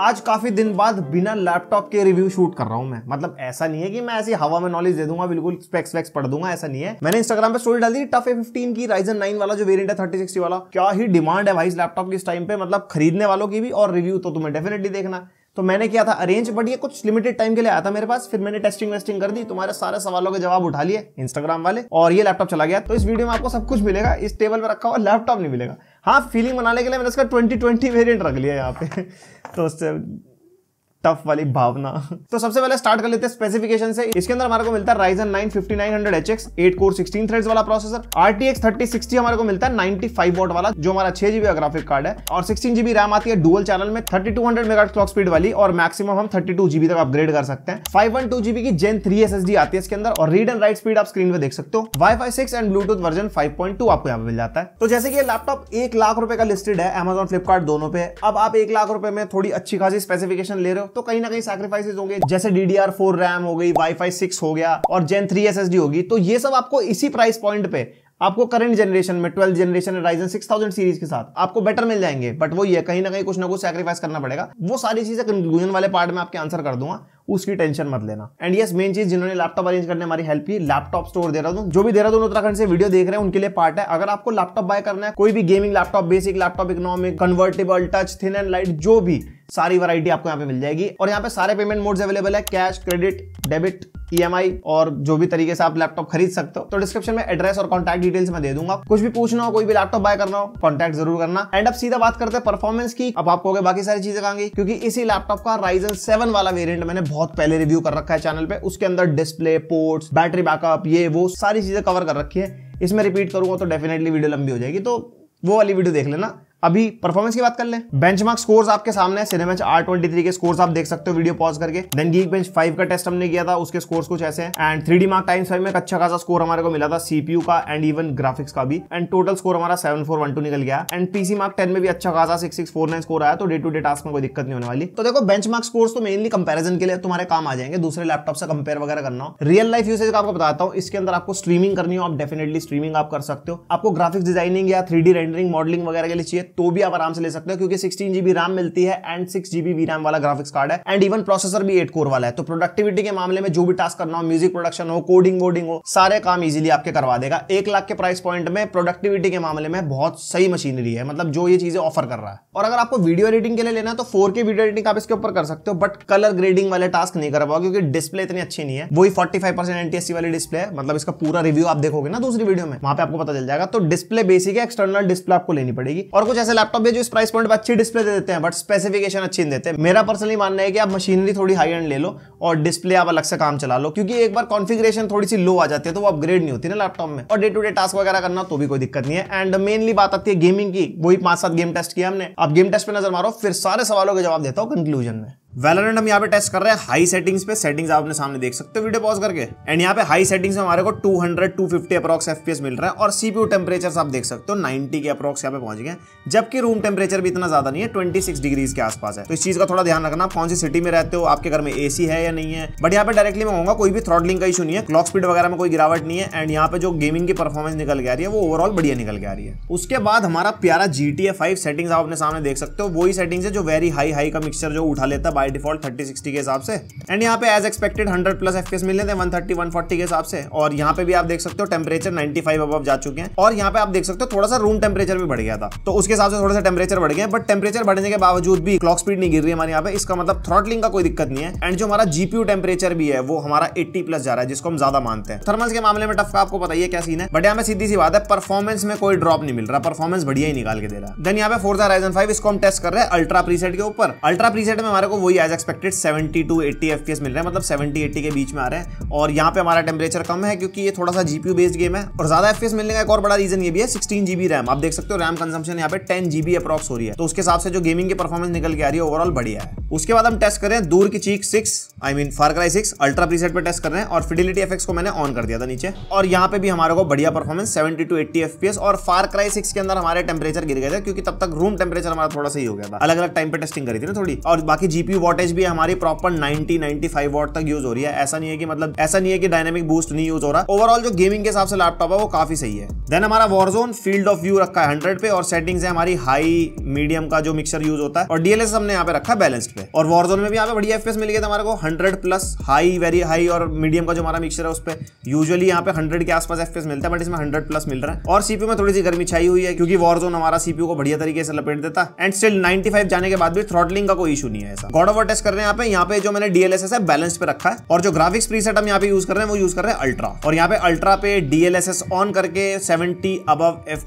आज काफी दिन बाद बिना लैपटॉप के रिव्यू शूट कर रहा हूं मैं मतलब ऐसा नहीं है कि मैं ऐसी हवा में नॉलेज दे दूंगा बिल्कुल स्पेक्स वेक्स पढ़ दूंगा ऐसा नहीं है मैंने इंस्टाग्राम पे स्टोरी डाल दी टफ ए फिफ्टीन की राइजन नाइन वाला जो वेरियंट है थर्टी सिक्सटी वाला क्या ही डिमांड है भाई इस लैपटॉप की इस टाइम पे मतलब खरीदने वालों की भी और रिव्यू तो तुम्हें डेफिनेटली देखना तो मैंने किया था अरेंज बट ये कुछ लिमिटेड टाइम के लिए आया था मेरे पास फिर मैंने टेस्टिंग वेस्टिंग कर दी तुम्हारे सारे सवालों के जवाब उठा लिए इंस्टाग्राम वाले और ये लैपटॉप चला गया तो इस वीडियो में आपको सब कुछ मिलेगा इस टेबल पर रखा हुआ लैपटॉप नहीं मिलेगा हाँ फीलिंग बनाने के लिए मैंने उसका ट्वेंटी ट्वेंटी वेरियंट रख लिया यहाँ पे तो उससे टफ वाली भावना तो सबसे पहले स्टार्ट कर लेते हैं स्पेसिफिकेशन से इसके अंदर हमारे को मिलता है राइजन 9 5900HX 8 कोर 16 थ्रेड्स वाला प्रोसेसर RTX 3060 हमारे को मिलता है 95 वॉट वाला जो हमारा छह जीबी का ग्राफिक कार्ड है और सिक्सटीन जीबी रैम आती है डुअल चैनल में 3200 मेगाहर्ट्ज क्लॉक स्पीड वाली और मैक्सिमम हम टू जीबी तक अपग्रेड कर सकते हैं टू जीबी की जेन 3 डी आती है इसके अंदर और रीड एंड राइट स्पीड आप स्क्रीन पे देख सकते हो वाईफाई 6 एंड ब्लूटूथ वर्जन 5.2 आपको यहाँ पे मिल जाता है तो जैसे कि लैपटॉप एक लाख रुपए का लिस्टेड है अमेजोन फ्लिपकार्ट दोनों पे अब आप एक लाख रुपए में थोड़ी अच्छी खासी स्पेसिफिकेशन ले रहे हो तो कहीं ना कहीं सैक्रिफाइसेस होंगे जैसे डीडीआर फोर रैम हो गई वाईफाई सिक्स हो गया और जेन थ्री एस होगी तो ये सब आपको इसी प्राइस पॉइंट पे आपको करंट जनरेशन में ट्वेल्थ जनरेशन राइजन 6000 सीरीज के साथ आपको बेटर मिल जाएंगे बट वो ये कहीं ना कहीं कुछ ना कुछ सैक्रीफाइस करना पड़ेगा वो सारी चीजें कंक्लूजन वाले पार्ट में आपके आंसर कर दूंगा उसकी टेंशन मत लेना एंड यस मेन चीज जिन्होंने लैपटॉप अरेंज करने हमारी हेल्प की लैपटॉप स्टोर दे रहा हूँ जो भी दे रहा हूँ उत्तराखंड से वीडियो देख रहे हैं उनके लिए पार्ट है अगर आपको लैपटॉप बाय करना है कोई भी gaming laptop basic laptop economic convertible touch thin and light जो भी सारी वैरायटी आपको यहाँ पे मिल जाएगी और यहाँ पे सारे पेमेंट मोड्स अवेलेबल है कैश क्रेडिट डेबिट ईएमआई और जो भी तरीके से आप लैपटॉप खरीद सकते हो तो डिस्क्रिप्शन में एड्रेस और कॉन्टैक्ट डिटेल्स मैं दे दूंगा कुछ भी पूछना हो कोई भी लैपटॉप बाय करना हो कॉन्टैक्ट जरूर करना एंड अब सीधा बात करते हैं परफॉर्मेंस की अब आपको बाकी सारी चीजें कहेंगे क्योंकि इसी लैपटॉप का राइजन सेवन वाला वेरियंट मैंने बहुत पहले रिव्यू कर रखा है चैनल पे उसके अंदर डिस्प्ले पोर्ट्स बैटरी बैकअप ये वो सारी चीजें कवर कर रखी है इसमें रिपीट करूंगा तो डेफिनेटली वीडियो लंबी हो जाएगी तो वो वाली वीडियो देख लेना अभी परफॉर्मेंस की बात कर बेंच बेंचमार्क स्कोर्स आपके सामने है आर ट्वेंटी थ्री के स्कोर्स आप देख सकते हो वीडियो पॉज करके देन गीक बेंच फाइव का टेस्ट हमने किया था उसके स्कोर्स कुछ ऐसे हैं and three D mark times five में अच्छा खासा स्कोर हमारे को मिला था सीपीयू का एंड इवन ग्राफिक्स का भी एंड टोटल स्कोर हमारा सेवन फोर वन टू निकल गया एंड पीसी मार्क टेन में भी अच्छा खासा six six four nine score आया तो डे टू डे टास्क में कोई दिक्कत नहीं होने वाली तो देखो बेंच मार्क स्कोर्स तो मेनली कंपेरिजन के लिए तुम्हारे काम आ जाएंगे दूसरे लैपटॉप से कंपेयर वगैरह करना हो रियल लाइफ यूसेज का आपको बताता हूँ इसके अंदर आपको स्ट्रीमिंग करनी हो आप डेफिनेटली स्ट्रीमिंग आप कर सकते हो आपको ग्राफिक्स डिजाइनिंग या थ्री रेंडरिंग मॉडलिंग वगैरह के लिए चाहिए तो भी आप आराम से ले सकते हो क्योंकि सिक्सटीन जीबी रैम मिलती है and six GB V RAM वाला ग्राफिक्स कार्ड है एंड इवन प्रोसेसर भी एट कोर वाला है तो प्रोडक्टिविटी के मामले में जो भी टास्क करना हो म्यूजिक प्रोडक्शन हो कोडिंग वोडिंग हो सारे काम इजिली आपके करवा देगा एक लाख के प्राइस पॉइंट में प्रोडक्टिविटी के मामले में बहुत सही मशीनरी है मतलब जो ये चीजें ऑफर कर रहा है और अगर आपको वीडियो एडिटिंग के लिए लेना तो फोर वीडियो एडिटिंग आप इसके ऊपर कर सकते हो बट कलर ग्रेडिंग वाले टास्क नहीं कर क्योंकि डिस्प्ले इतनी अच्छी नहीं है वही फोर्टी फाइव वाली डिस्प्ले है मतलब इसका पूरा रिव्यू आप देखोगे ना दूसरी वीडियो में वहां पे आपको पता चल जाएगा तो डिस्प्ले बेसिक है एक्सटर्नल डिस्प्ले आपको लेनी पड़ेगी और कुछ जैसे लैपटॉप है जो इस प्राइस पॉइंट पर अच्छी डिस्प्ले दे देते हैं बट स्पेसिफिकेशन अच्छी नहीं देते हैं मेरा पर्सनली मानना है कि आप मशीनरी थोड़ी हाई एंड ले लो और डिस्प्ले आप अलग से काम चला लो क्योंकि एक बार कॉन्फिग्रेशन थोड़ी सी लो आ जाती है तो वो अपग्रेड नहीं होती ना लैपटॉप में और डे टू डे टास्क वगैरह करना तो भी कोई दिक्कत नहीं है एंड मेनली बात आती है गेमिंग की वही पांच सात गेम टेस्ट किया हमने आप गेम टेस्ट पर नजर मारो फिर सारे सवालों के जवाब देता हूँ कंक्लूजन में वेलोरेंट हम यहाँ पे टेस्ट कर रहे हैं हाई सेटिंग्स पे सेटिंग्स आप अपने सामने देख सकते हो वीडियो पॉज करके एंड यहाँ पे हाई सेटिंग्स में हमारे को 200 250 अप्रॉक्स एफपीएस मिल रहा है और सीपीयू टेम्परेचर आप देख सकते हो 90 के अप्रॉक्स यहाँ पे पहुंच गए जबकि रूम टेम्परेचर भी इतना ज्यादा नहीं है ट्वेंटी डिग्रीज के आसपास है तो इस चीज का थोड़ा ध्यान रखना कौन सी सिटी में रहते हो आपके घर में एसी है या नहीं है बट यहाँ पे डायरेक्टली मैं होगा कोई भी थ्रॉडलिंग का इशू नहीं है क्लॉक स्पीड वगैरह में कोई गिरावट नहीं है एंड यहाँ पे जो गेमिंग की परफॉर्मेंस निकल गया है वो ओवरऑल बढ़िया निकल गया है उसके बाद हमारा प्यारा जी टी फाइव सेटिंग्स आप अपने सामने देख सकते हो वही सेटिंग्स है जो वेरी हाई हाई का मिक्सर जो उठा लेता है बाय डिफॉल्ट थर्टी सिक्सटी के हिसाब से एंड यहाँ पे as expected hundred plus F मिलने थे 130 140 के हिसाब से और यहाँ पे भी आप देख सकते हो टेम्परेचर 95 फाइव अबव जा चुके हैं और यहाँ पे आप देख सकते हो थोड़ा सा रूम टेम्परेचर भी बढ़ गया था तो उसके हिसाब से थोड़ा सा टेम्परेचर बढ़ गया बट टेम्परेचर बढ़ने के बावजूद भी क्लॉक स्पीड नहीं गिर रही हमारे यहाँ पे इसका मतलब थ्रॉटलिंग का कोई दिक्कत नहीं है एंड जो हमारा जीपीयू टेम्परेचर भी है वो हमारा एट्टी प्लस जा रहा है जिसको हम ज्यादा मानते हैं थर्मल के मामले में टफ का आपको ही क्या सीन है बट यहाँ पे सीधी सी बात है परफॉर्मेंस में कोई ड्रॉप नहीं मिल रहा परफॉर्मेंस बढ़िया ही निकाल के दे रहा है देन यहाँ पे फोर्थ राइजन फाइव इसको हम टेस्ट कर रहे हैं अल्ट्रा प्रीसेट के ऊपर अल्ट्रा प्रीसेट में हमारे को वो वही एज एक्सपेक्टेड 70 टू 80 एफ मिल रहे हैं मतलब 70 80 के बीच में आ रहे हैं और यहाँ पे हमारा टेम्परेचर कम है क्योंकि ये थोड़ा सा जीपीयू बेस्ड गेम है और ज्यादा एफ मिलने का एक और बड़ा रीजन ये भी है सिक्सटीन जीबी रैम आप देख सकते हो रैम कंजम्पशन यहाँ पे टेन जीबी अप्रॉक्स हो रही है तो उसके हिसाब से जो गेमिंग की परफॉर्मेंस निकल के आ रही है ओवरऑल बढ़िया है उसके बाद हम टेस्ट कर रहे हैं दूर की चीक six I mean Far Cry six ultra preset पे टेस्ट कर रहे हैं और फिडिलिटी एफेक्स को मैंने ऑन कर दिया था नीचे और यहाँ पे भी हमारे को बढ़िया परफॉर्मेंस 70 टू 80 एफ और फारक्राई सिक्स के अंदर हमारे टेम्परेचर गिर गए थे क्योंकि तब तक रूम टेम्परेचर हमारा थोड़ा सही हो गया था अलग अलग टाइम पर टेस्टिंग करी थी ना थोड़ी और बाकी जीपी वॉटेज भी हमारी proper ninety ninety five watt तक यूज हो रही है ऐसा नहीं है कि मतलब ऐसा नहीं है कि डायनेमिक बूस्ट नहीं यूज हो रहा ओवरऑल जो गेमिंग के हिसाब से लैपटॉप है वो काफी सही है देन हमारा वॉरजोन फील्ड ऑफ व्यू रखा है हंड्रेड पे और सेटिंग्स है हमारी हाई मीडियम का जो मिक्सर यूज होता है और डीएलएस हमने यहाँ पे रखा है बैलेंस पे पे और वॉर्जोन में भी यहाँ पे बढ़िया एफ मिल गया था हमारे को hundred plus high very high और मीडियम का जो हमारा मिक्सर है उस पर यूजली यहाँ पे हंड्रेड के आसपास एफ मिलता है बट इसमें हंड्रेड प्लस मिल रहा है और सीपी में थोड़ी सी गर्मी छाई हुई है क्योंकि वॉर्जोन हमारा सीपी को बढ़िया तरीके से लपेट देता एंड स्टिल नाइनटी जाने के बाद भी थ्रॉटलिंग का कोई इशू नहीं है ऐसा गॉड ऑफ टेस्ट कर रहे हैं यहाँ पे जो मैंने डीएलएसएस है बैलेंस पे रखा है और जो ग्राफिक्स प्रीसेट हम यहाँ पे यूज कर रहे हैं वो यूज कर रहे हैं अल्ट्रा और यहाँ पे अल्ट्रा पे डीएलएसएस ऑन करके सेवेंटी अब एफ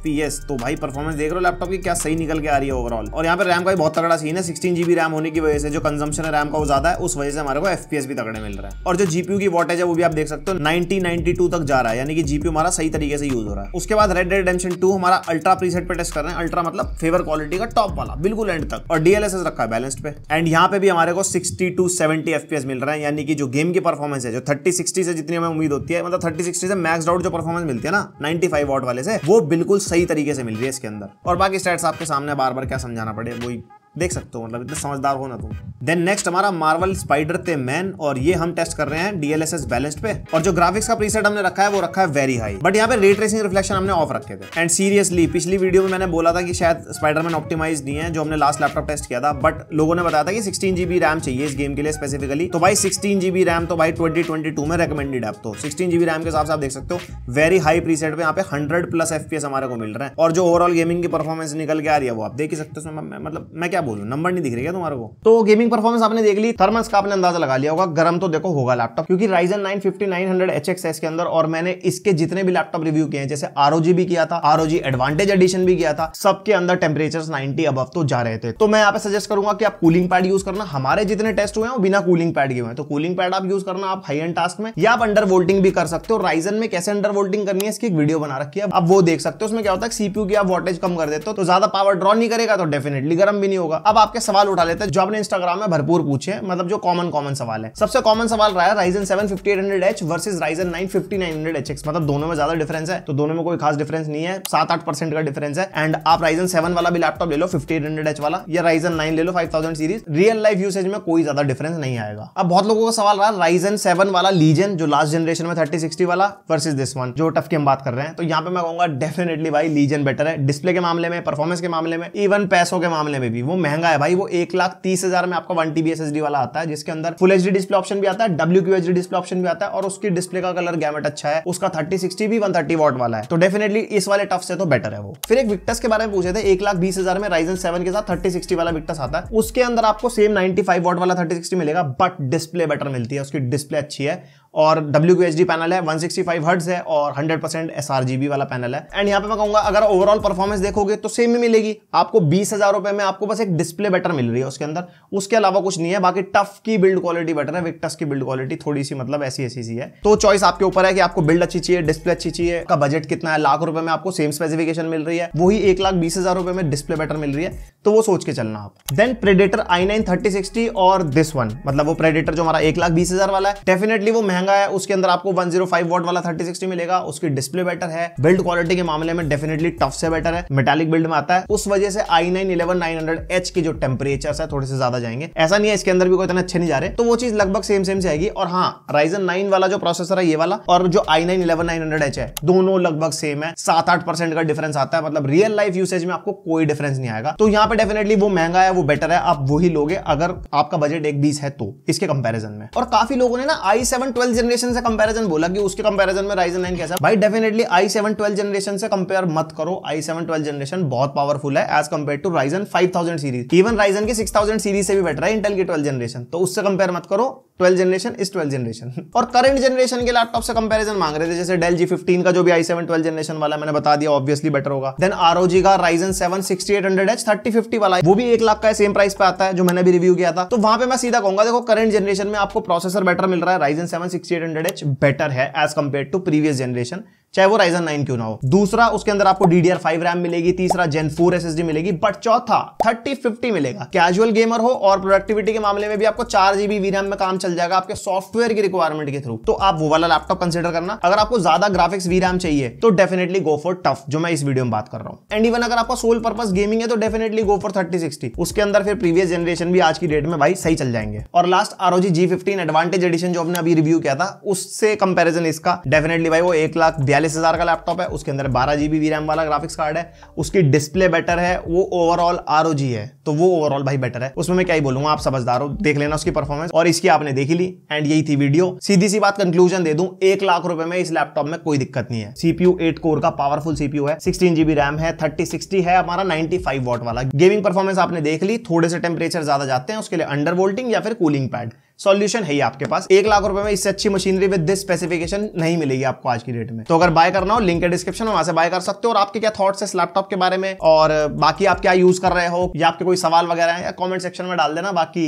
तो भाई परफॉर्मेंस देख रहे हो लैपटॉप की क्या सही निकल के आ रही है ओवरऑल और यहाँ पे रैम का भी बहुत तगड़ा सीन है सिक्सटीन जीबी रैम होने की वजह से से जो कंजम्पशन है रैम का वो ज्यादा है उस वजह से हमारे को एफ भी तगड़े मिल रहा है और जो जीपीयू की वॉटेज है वो भी आप देख सकते हो नाइनटी नाइनटी तक जा रहा है यानी कि जीपीयू हमारा सही तरीके से यूज हो रहा है उसके बाद रेड डेडेम्पशन टू हमारा अल्ट्रा प्रीसेट पे टेस्ट कर रहे हैं अल्ट्रा मतलब फेवर क्वालिटी का टॉप वाला बिल्कुल एंड तक और डीएलएसएस रखा है बैलेंस पे एंड यहाँ पे भी हमारे को सिक्सटी टू सेवेंटी एफपीएस मिल रहा है यानी कि जो गेम की परफॉर्मेंस है जो थर्टी सिक्सटी से जितनी हमें उम्मीद होती है मतलब थर्टी सिक्सटी से मैक्स आउट जो परफॉर्मेंस मिलती है ना नाइनटी फाइव वाट वाले से वो बिल्कुल सही तरीके से मिल रही है इसके अंदर और बाकी स्टेट्स आपके सामने बार बार क्या समझाना पड़े वही देख सकते हो मतलब इतना समझदार हो ना तुम देन नेक्स्ट हमारा मार्वल स्पाइडर थे मैन और ये हम टेस्ट कर रहे हैं डीएलएसएस बैलेंस्ड पे और जो ग्राफिक्स का प्रीसेट हमने रखा है वो रखा है वेरी हाई बट यहाँ पे रेट रेसिंग रिफ्लेक्शन हमने ऑफ रखे थे एंड सीरियसली पिछली वीडियो में मैंने बोला था कि शायद स्पाइडरमैन ऑप्टिमाइज नहीं है जो हमने लास्ट लैपटॉप टेस्ट किया था बट लोगों ने बताया था कि सिक्सटीन जीबी रैम चाहिए इस गेम के लिए स्पेसिफिकली तो भाई सिक्सटीन जीबी रैम तो भाई ट्वेंटी ट्वेंटी टू में रिकमेंडेड है तो सिक्सटीन जीबी रैम के हिसाब से आप देख सकते हो वेरी हाई प्रीसेट पे यहाँ पे हंड्रेड प्लस एफ हमारे को मिल रहा है और जो ओवरऑल गेमिंग की परफॉर्मेंस निकल के आ रही है वो आप देख ही सकते हो मतलब मैं क्या बोलूँ नंबर नहीं दिख रही है तुम्हारे को तो गेमिंग परफॉर्मेंस आपने देख ली थर्मस का आपने अंदाजा लगा लिया होगा गर्म तो देखो होगा लैपटॉप क्योंकि Ryzen nine fifty nine hundred H X S के अंदर और मैंने इसके जितने भी लैपटॉप रिव्यू किए जैसे आरओजी भी किया था आरओजी एडवांटेज एडिशन भी किया था सबके अंदर टेम्परेचर नाइनटी अब तो जा रहे थे तो मैं आप सजेस्ट करूंगा कि आप कूलिंग पैड यूज करना हमारे जितने टेस्ट हुए हैं बिना कूलिंग पैड के हुए तो कूलिंग पैड आप यूज करना आप हाई एंड टास्क में या आप अंडर वोल्टिंग भी कर सकते हो राइजन में कैसे अंडर वोल्टिंग करनी है इसकी एक वीडियो बना रखी है आप वो देख सकते हो उसमें क्या होता है सीपीयू की आप वोल्टेज कम कर देते हो तो ज्यादा पावर ड्रॉ नहीं करेगा तो डेफिनेटली गर्म भी नहीं होगा होगा अब आपके सवाल उठा लेते हैं जो आपने इंस्टाग्राम में भरपूर पूछे मतलब जो कॉमन कॉमन सवाल है सबसे कॉमन सवाल रहा है Ryzen seven fifty eight hundred H versus Ryzen nine fifty nine hundred H X मतलब दोनों में ज्यादा डिफरेंस है तो दोनों में कोई खास डिफरेंस नहीं है सात आठ परसेंट का डिफरेंस है एंड आप राइजन सेवन वाला भी लैपटॉप ले लो फिफ्टी एट हंड्रेड एच वाला या राइजन नाइन ले लो five thousand series real life usage में कोई ज्यादा डिफरेंस नहीं आएगा अब बहुत लोगों का सवाल रहा राइजन सेवन वाला लीजन जो लास्ट जनरेशन में थर्टी सिक्सटी वाला वर्सेज दिस वन जो टफ की हम बात कर रहे हैं तो यहाँ पे मैं कहूंगा डेफिनेटली भाई लीजन बेटर है डिस्प्ले के मामले में परफॉर्मेंस के मामले में इवन पैसों के मामले में भी वो महंगा है भाई वो एक लाख तीस हजार में आपका वन टीबी एस वाला आता है जिसके अंदर फुल एच डिस्प्ले ऑप्शन भी आता है डब्ल्यू क्यू डिस्प्ले ऑप्शन भी आता है और उसकी डिस्प्ले का कलर गैमेट अच्छा है उसका थर्टी सिक्सटी भी वन थर्टी वॉट वाला है तो डेफिनेटली इस वाले टफ से तो बेटर है वो फिर एक विक्टस के बारे में पूछे थे एक लाख बीस हजार में राइजन सेवन के साथ थर्टी सिक्सटी वाला विक्टस आता है उसके अंदर आपको सेम नाइनटी फाइव वॉट वाला थर्टी सिक्सटी मिलेगा बट डिस्प्ले बेटर मिलती है उसकी डिस्प्ले अच्छी है और डब्ल्यू पैनल है 165 सिक्सटी हर्ट्स है और 100% परसेंट वाला पैनल है एंड यहाँ पे मैं कहूँगा अगर ओवरऑल परफॉर्मेंस देखोगे तो सेम ही मिलेगी आपको बीस हजार रुपए में आपको बस एक डिस्प्ले बेटर मिल रही है उसके अंदर उसके अलावा कुछ नहीं है बाकी टफ की बिल्ड क्वालिटी बेटर है विक्टस की बिल्ड क्वालिटी थोड़ी सी मतलब ऐसी ऐसी सी है तो चॉइस आपके ऊपर है कि आपको बिल्ड अच्छी चाहिए डिस्प्ले अच्छी चाहिए का बजट कितना है लाख रुपए में आपको सेम स्पेसिफिकेशन मिल रही है वही एक लाख बीस हजार रुपए में डिस्प्ले बेटर मिल रही है तो वो सोच के चलना आप then Predator I nine thirty sixty और दिस वन मतलब वो प्रेडेटर जो हमारा एक लाख बीस हजार वाला है डेफिनेटली वो महंगा महंगा है उसके अंदर आपको 105 वॉट वाला 3060 मिलेगा उसकी डिस्प्ले बेटर है बिल्ड क्वालिटी के मामले में डेफिनेटली टफ से बेटर है मेटालिक बिल्ड में आता है उस वजह से I nine eleven nine hundred H की जो टेम्परेचर है थोड़े से ज्यादा जाएंगे ऐसा नहीं है इसके अंदर भी कोई इतना अच्छे नहीं जा रहे तो वो चीज लगभग सेम सेम से आएगी और हाँ राइजन नाइन वाला जो प्रोसेसर है ये वाला और जो I nine eleven nine hundred H है दोनों लगभग सेम है सात आठ परसेंट का डिफरेंस आता है मतलब रियल लाइफ यूसेज में आपको कोई डिफरेंस नहीं आएगा तो यहाँ पे डेफिनेटली वो महंगा है वो बेटर है आप वही लोगे अगर आपका बजट एक बीस है तो इसके कंपेरिजन में और काफी लोगों ने ना आई सेवन ट्वेल्व जनरेशन से कंपेरिजन बोला कि उसके कंपेरिजन में राइजन नाइन कैसा भाई definitely I seven twelve generation से कंपेयर मत करो आई सेवन ट्वेल्व जनरेशन बहुत पावरफुल है as compare to Ryzen five thousand series even Ryzen के सिक्स थाउजेंड सीरीज से भी बेटर है इंटेल की ट्वेल्व जनरेशन तो उससे कंपेयर मत करो ट्वेल्थ जनरेशन इस ट्वेल्थ जनरेशन और करंट जनरेशन के लैपटॉप से कंपैरिजन मांग रहे थे जैसे डेल जी फिफ्टीन का जो भी आई सेवन ट्वेल्व जनरेशन वाला मैंने बता दिया ऑब्वियसली बेटर होगा देन आरओजी का Ryzen seven sixty eight hundred H thirty fifty वाला है वो भी एक लाख का सेम प्राइस पे आता है जो मैंने भी रिव्यू किया था तो वहां पे मैं सीधा कहूंगा देखो करंट जनरेशन में आपको प्रोसेसर बेटर मिल रहा है Ryzen seven sixty eight hundred H better है as compare to previous generation चाहे वो राइजन नाइन क्यों ना हो दूसरा उसके अंदर आपको डी फाइव रैम मिलेगी तीसरा जेन फोर एस मिलेगी बट चौथा थर्टी फिफ्टी मिलेगा कैजुअल गेमर हो और प्रोडक्टिविटी के मामले में भी आपको चार जीबी वी रैम में काम चल जाएगा आपके सॉफ्टवेयर की रिक्वायरमेंट के थ्रू तो आप वो वाला लैपटॉप कंसिडर करना अगर आपको ज्यादा ग्राफिक्स वी रैम चाहिए तो डेफिनेटली गो फॉर टफ जो मैं इस वीडियो में बात कर रहा हूँ एंड इवन अगर आपका सोल पर्पज गेमिंग है तो definitely go for thirty sixty उसके अंदर फिर प्रीवियस जनरेशन भी आज की डेट में भाई सही चल जाएंगे और last ROG G fifteen Advantage Edition जो हमने अभी रिव्यू किया था उससे कंपेरिजन इसका डेफिनेटली भाई वो एक लाख बयालीस चालीस हज़ार का लैपटॉप है उसके अंदर बारह जी बी रैम वाला ग्राफिक्स कार्ड है उसकी डिस्प्ले बेटर है वो ओवरऑल आर है तो वो ओवरऑल भाई बेटर है उसमें मैं क्या ही बोलूंगा आप समझदार हो देख लेना उसकी परफॉर्मेंस और इसकी आपने देखी ली एंड यही थी वीडियो सीधी सी बात कंक्लूजन दे दूं एक लाख रुपए में इस लैपटॉप में कोई दिक्कत नहीं है सीपीयू एट कोर का पावरफुल सीपीयू है सिक्सटीन रैम है थर्टी है हमारा नाइनटी फाइव वाला गेमिंग परफॉर्मेंस आपने देख ली थोड़े से टेम्परेचर ज्यादा जाते हैं उसके लिए अंडर वोल्टिंग या फिर कूलिंग पैड सॉल्यूशन है ही आपके पास एक लाख रुपए में इससे अच्छी मशीनरी विद दिस स्पेसिफिकेशन नहीं मिलेगी आपको आज की डेट में तो अगर बाय करना हो लिंक है डिस्क्रिप्शन में वहां से बाय कर सकते हो और आपके क्या थॉट्स है इस लैपटॉप के बारे में और बाकी आप क्या यूज कर रहे हो या आपके कोई सवाल वगैरह है या कॉमेंट सेक्शन में डाल देना बाकी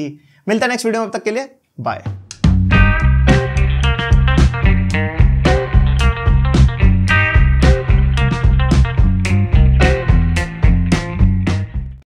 मिलता है नेक्स्ट वीडियो में अब तक के लिए बाय